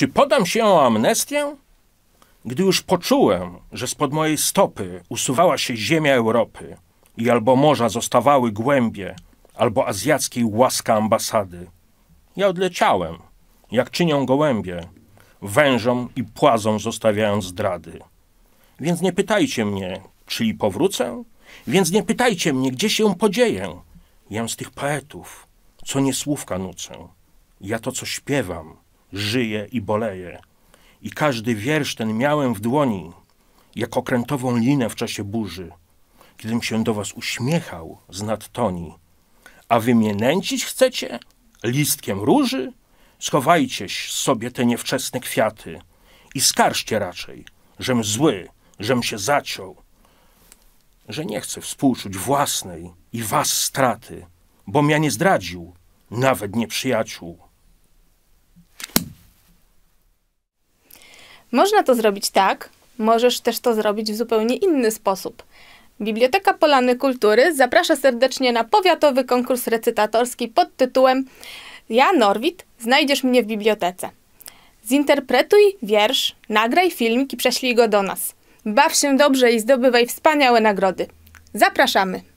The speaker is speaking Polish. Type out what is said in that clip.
Czy podam się o amnestię? Gdy już poczułem, że spod mojej stopy usuwała się ziemia Europy i albo morza zostawały głębie, albo azjackiej łaska ambasady, ja odleciałem, jak czynią gołębie, wężom i płazom zostawiając zdrady. Więc nie pytajcie mnie, czyli powrócę? Więc nie pytajcie mnie, gdzie się podzieję. Jam z tych poetów, co nie słówka nucę. Ja to, co śpiewam, żyje i boleje. I każdy wiersz ten miałem w dłoni, jak okrętową linę w czasie burzy, kiedym się do was uśmiechał z nadtoni. A wy mnie nęcić chcecie? Listkiem róży? Schowajcie sobie te niewczesne kwiaty i skarżcie raczej, żem zły, żem się zaciął, że nie chcę współczuć własnej i was straty, bom ja nie zdradził, nawet nie przyjaciół. Można to zrobić tak, możesz też to zrobić w zupełnie inny sposób. Biblioteka Polany Kultury zaprasza serdecznie na powiatowy konkurs recytatorski pod tytułem Ja, Norwid, znajdziesz mnie w bibliotece. Zinterpretuj wiersz, nagraj filmik i prześlij go do nas. Baw się dobrze i zdobywaj wspaniałe nagrody. Zapraszamy!